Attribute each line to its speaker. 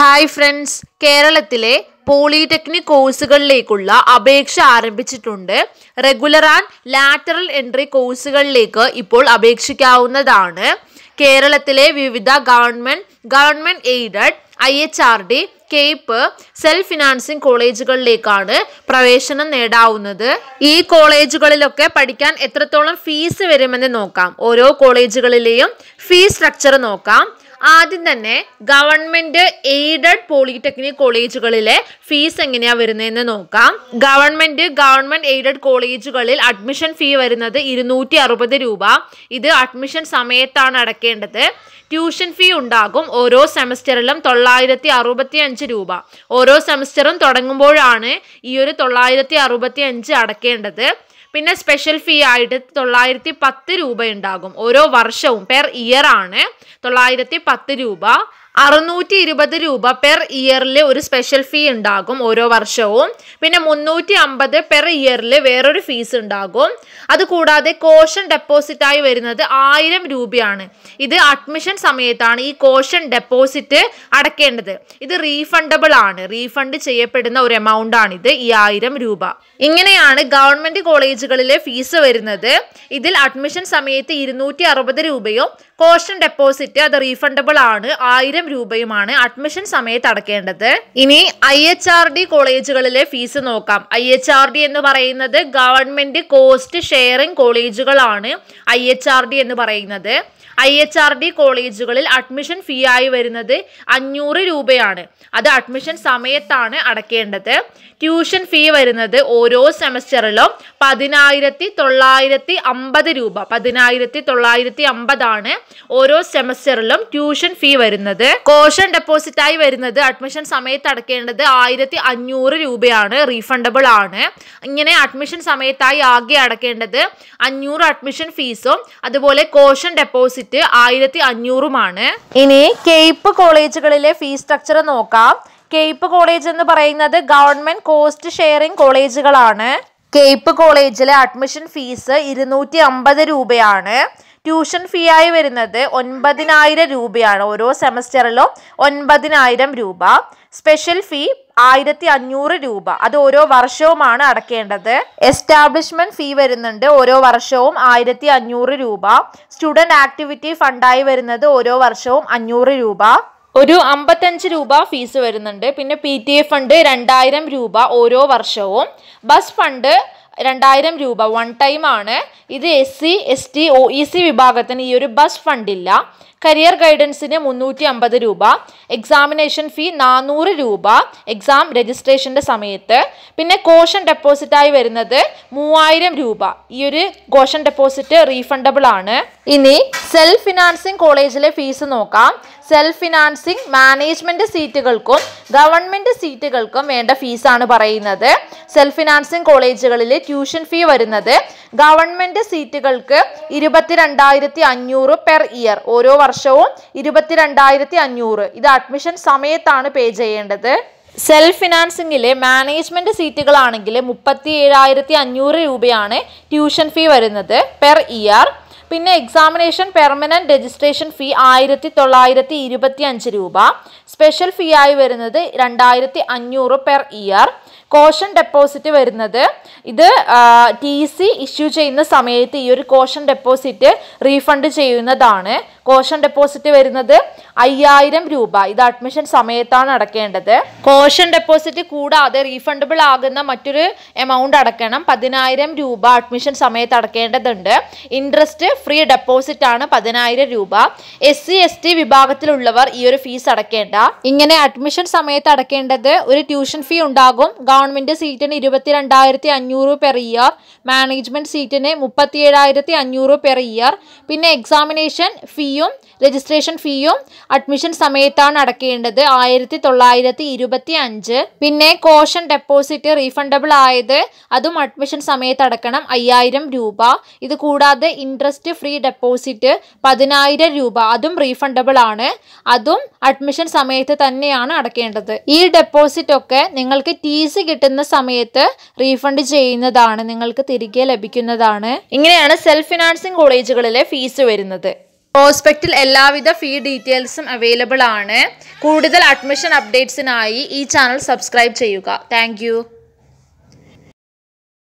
Speaker 1: hi friends കേരളത്തിലെ polytechnic കോഴ്സുകളിലേക്കുള്ള അപേക്ഷ ആരംഭിച്ചിട്ടുണ്ട് റെഗുലർ ആൻഡ് ലാറ്ററൽ എൻട്രി കോഴ്സുകളിലേക്ക് ഇപ്പോൾ അപേക്ഷിക്കാവുന്നതാണ് കേരളത്തിലെ വിവിധ government government aided I H R D CAPE self financing കോളേജുകളിലേക്കാണ് പ്രവേശനം നേടാവുന്നത് ഈ കോളേജുകളിലൊക്കെ പഠിക്കാൻ എത്രത്തോളം ഫീസ് വരുമെന്ന് നോക്കാം ഓരോ കോളേജുകളിലെയും ഫീസ് സ്ട്രക്ചർ നോക്കാം ആദ്യം തന്നെ ഗവൺമെന്റ് എയ്ഡഡ് പോളിടെക്നിക് കോളേജുകളിലെ ഫീസ് എങ്ങനെയാ വരുന്നതെന്ന് നോക്കാം ഗവൺമെന്റ് ഗവൺമെന്റ് എയ്ഡഡ് കോളേജുകളിൽ അഡ്മിഷൻ ഫീ വരുന്നത് ഇരുന്നൂറ്റി അറുപത് രൂപ ഇത് അഡ്മിഷൻ സമയത്താണ് അടക്കേണ്ടത് ട്യൂഷൻ ഫീ ഉണ്ടാകും ഓരോ സെമസ്റ്ററിലും തൊള്ളായിരത്തി അറുപത്തി അഞ്ച് രൂപ ഓരോ സെമസ്റ്ററും തുടങ്ങുമ്പോഴാണ് ഈ ഒരു തൊള്ളായിരത്തി അറുപത്തി അഞ്ച് അടക്കേണ്ടത് പിന്നെ സ്പെഷ്യൽ ഫീ ആയിട്ട് തൊള്ളായിരത്തി പത്ത് രൂപ ഉണ്ടാകും ഓരോ വർഷവും പെർ ഇയർ ആണ് തൊള്ളായിരത്തി പത്ത് രൂപ അറുന്നൂറ്റി ഇരുപത് രൂപ പെർ ഇയറിൽ ഒരു സ്പെഷ്യൽ ഫീ ഉണ്ടാകും ഓരോ വർഷവും പിന്നെ മുന്നൂറ്റി അമ്പത് പെർ ഇയറിൽ വേറൊരു ഫീസ് ഉണ്ടാകും അതുകൂടാതെ കോഷൻ ഡെപ്പോസിറ്റായി വരുന്നത് ആയിരം രൂപയാണ് ഇത് അഡ്മിഷൻ സമയത്താണ് ഈ കോഷൻ ഡെപ്പോസിറ്റ് അടക്കേണ്ടത് ഇത് റീഫണ്ടബിൾ ആണ് റീഫണ്ട് ചെയ്യപ്പെടുന്ന ഒരു എമൗണ്ട് ആണിത് ഈ ആയിരം രൂപ ഇങ്ങനെയാണ് ഗവൺമെന്റ് കോളേജുകളിലെ ഫീസ് വരുന്നത് ഇതിൽ അഡ്മിഷൻ സമയത്ത് ഇരുന്നൂറ്റി രൂപയും പോഷൻ ഡെപ്പോസിറ്റ് അത് റീഫണ്ടബിൾ ആണ് ആയിരം രൂപയുമാണ് അഡ്മിഷൻ സമയത്ത് അടക്കേണ്ടത് ഇനി ഐ എച്ച് ആർ ഡി കോളേജുകളിലെ ഫീസ് നോക്കാം ഐ എച്ച് ആർ ഡി എന്ന് പറയുന്നത് ഗവൺമെന്റ് കോസ്റ്റ് ഷെയറിംഗ് കോളേജുകളാണ് ഐ എച്ച് ആർ ഡി എന്ന് പറയുന്നത് ഐ എച്ച് ആർ ഡി കോളേജുകളിൽ അഡ്മിഷൻ ഫീ ആയി വരുന്നത് അഞ്ഞൂറ് രൂപയാണ് അത് അഡ്മിഷൻ സമയത്താണ് അടക്കേണ്ടത് ട്യൂഷൻ ഫീ വരുന്നത് ഓരോ സെമസ്റ്ററിലും പതിനായിരത്തി തൊള്ളായിരത്തി അമ്പത് രൂപ പതിനായിരത്തി തൊള്ളായിരത്തി അമ്പതാണ് ഓരോ സെമസ്റ്ററിലും ട്യൂഷൻ ഫീ വരുന്നത് കോഷൻ ഡെപ്പോസിറ്റായി വരുന്നത് അഡ്മിഷൻ സമയത്ത് അടക്കേണ്ടത് ആയിരത്തി അഞ്ഞൂറ് രൂപയാണ് റീഫണ്ടബിൾ ആണ് ഇങ്ങനെ അഡ്മിഷൻ സമയത്തായി ആകെ അടക്കേണ്ടത് അഞ്ഞൂറ് അഡ്മിഷൻ ഫീസും അതുപോലെ കോഷൻ ഡെപ്പോസിറ്റ് ഡിപ്പോസിറ്റ് ആയിരത്തി അഞ്ഞൂറുമാണ് ഇനി കേപ്പ് കോളേജുകളിലെ ഫീസ് സ്ട്രക്ചർ നോക്കാം കേപ്പ് കോളേജ് എന്ന് പറയുന്നത് ഗവൺമെന്റ് കോസ്റ്റ് ഷെയറിംഗ് കോളേജുകളാണ് കേപ്പ് കോളേജിലെ അഡ്മിഷൻ ഫീസ് ഇരുന്നൂറ്റി അമ്പത് രൂപയാണ് ട്യൂഷൻ ഫീ ആയി വരുന്നത് ഒൻപതിനായിരം രൂപയാണ് ഓരോ സെമസ്റ്ററിലും ഒൻപതിനായിരം രൂപ സ്പെഷ്യൽ ഫീ ആയിരത്തി അഞ്ഞൂറ് രൂപ അത് ഓരോ വർഷവുമാണ് അടക്കേണ്ടത് എസ്റ്റാബ്ലിഷ്മെന്റ് ഫീ വരുന്നുണ്ട് ഓരോ വർഷവും ആയിരത്തി അഞ്ഞൂറ് രൂപ സ്റ്റുഡൻറ് ആക്ടിവിറ്റി ഫണ്ടായി വരുന്നത് ഓരോ വർഷവും അഞ്ഞൂറ് രൂപ ഒരു അമ്പത്തഞ്ച് രൂപ ഫീസ് വരുന്നുണ്ട് പിന്നെ പി ടി എ ഫണ്ട് രണ്ടായിരം രൂപ ഓരോ വർഷവും ബസ് ഫണ്ട് രണ്ടായിരം രൂപ വൺ ടൈം ആണ് ഇത് S C S T O E C വിഭാഗത്തിന് ഈ ഒരു ബസ് ഫണ്ടില്ല കരിയർ ഗൈഡൻസിന് മുന്നൂറ്റി അമ്പത് രൂപ എക്സാമിനേഷൻ ഫീ നാനൂറ് രൂപ എക്സാം രജിസ്ട്രേഷൻ്റെ സമയത്ത് പിന്നെ കോഷൻ ഡെപ്പോസിറ്റായി വരുന്നത് മൂവായിരം രൂപ ഈ ഒരു കോഷൻ ഡെപ്പോസിറ്റ് റീഫണ്ടബിൾ ആണ് ഇനി സെൽഫ് ഫിനാൻസിങ് കോളേജിലെ ഫീസ് നോക്കാം സെൽഫ് ഫിനാൻസിങ് മാനേജ്മെൻറ്റ് സീറ്റുകൾക്കും ഗവൺമെൻറ് സീറ്റുകൾക്കും വേണ്ട ഫീസാണ് പറയുന്നത് സെൽഫ് ഫിനാൻസിങ് കോളേജുകളിൽ ട്യൂഷൻ ഫീ വരുന്നത് ഗവൺമെൻറ് സീറ്റുകൾക്ക് ഇരുപത്തിരണ്ടായിരത്തി അഞ്ഞൂറ് പെർ ഇയർ ഓരോ വർഷവും ഇരുപത്തിരണ്ടായിരത്തി അഞ്ഞൂറ് ഇത് അഡ്മിഷൻ സമയത്താണ് പേ ചെയ്യേണ്ടത് സെൽഫ് ഫിനാൻസിങ്ങിലെ മാനേജ്മെൻറ്റ് സീറ്റുകളാണെങ്കിൽ മുപ്പത്തി ഏഴായിരത്തി അഞ്ഞൂറ് രൂപയാണ് ട്യൂഷൻ ഫീ വരുന്നത് പെർ ഇയർ പിന്നെ എക്സാമിനേഷൻ പെർമനന്റ് രജിസ്ട്രേഷൻ ഫീ ആയിരത്തി തൊള്ളായിരത്തി ഇരുപത്തി അഞ്ച് രൂപ സ്പെഷ്യൽ ഫീ ആയി വരുന്നത് രണ്ടായിരത്തി അഞ്ഞൂറ് പെർ ഇയർ കോഷൻ ഡെപ്പോസിറ്റ് വരുന്നത് ഇത് ടി സി ഇഷ്യൂ ചെയ്യുന്ന സമയത്ത് ഈ ഒരു കോഷൻ ഡെപ്പോസിറ്റ് റീഫണ്ട് ചെയ്യുന്നതാണ് കോഷൻ ഡെപ്പോസിറ്റ് വരുന്നത് അയ്യായിരം രൂപ ഇത് അഡ്മിഷൻ സമയത്താണ് അടക്കേണ്ടത് കോഷൻ ഡെപ്പോസിറ്റ് കൂടാതെ റീഫണ്ടബിൾ ആകുന്ന മറ്റൊരു എമൗണ്ട് അടക്കണം പതിനായിരം രൂപ അഡ്മിഷൻ സമയത്ത് അടക്കേണ്ടതുണ്ട് ഇൻട്രസ്റ്റ് ഫ്രീ ഡെപ്പോസിറ്റ് ആണ് പതിനായിരം രൂപ എസ് സി എസ് ടി വിഭാഗത്തിലുള്ളവർ ഈ ഒരു ഫീസ് അടക്കേണ്ട ഇങ്ങനെ അഡ്മിഷൻ സമയത്ത് അടക്കേണ്ടത് ഒരു ട്യൂഷൻ ഫീ ഉണ്ടാകും ഗവൺമെന്റ് സീറ്റിന് ഇരുപത്തിരണ്ടായിരത്തി അഞ്ഞൂറ് പെർ ഇയർ മാനേജ്മെന്റ് സീറ്റിന് മുപ്പത്തിയേഴായിരത്തി അഞ്ഞൂറ് പെർ ഇയർ പിന്നെ എക്സാമിനേഷൻ ഫീ ഫീയും രജിസ്ട്രേഷൻ ഫീയും അഡ്മിഷൻ സമയത്താണ് അടക്കേണ്ടത് ആയിരത്തി തൊള്ളായിരത്തി ഇരുപത്തി അഞ്ച് പിന്നെ കോഷൻ ഡെപ്പോസിറ്റ് റീഫണ്ടബിൾ ആയത് അതും അഡ്മിഷൻ സമയത്ത് അടക്കണം അയ്യായിരം രൂപ ഇത് കൂടാതെ ഇൻട്രസ്റ്റ് ഫ്രീ ഡെപ്പോസിറ്റ് പതിനായിരം രൂപ അതും റീഫണ്ടബിൾ ആണ് അതും അഡ്മിഷൻ സമയത്ത് തന്നെയാണ് അടക്കേണ്ടത് ഈ ഡെപ്പോസിറ്റ് ഒക്കെ നിങ്ങൾക്ക് ടി സി കിട്ടുന്ന സമയത്ത് റീഫണ്ട് ചെയ്യുന്നതാണ് നിങ്ങൾക്ക് തിരികെ ലഭിക്കുന്നതാണ് ഇങ്ങനെയാണ് സെൽഫ് ഫിനാൻസിങ് കോളേജുകളിലെ ഫീസ് വരുന്നത് പ്രോസ്പെക്റ്റിൽ എല്ലാവിധ ഫീ ഡീറ്റെയിൽസും അവൈലബിൾ ആണ് കൂടുതൽ അഡ്മിഷൻ അപ്ഡേറ്റ്സിനായി ഈ ചാനൽ സബ്സ്ക്രൈബ് ചെയ്യുക താങ്ക്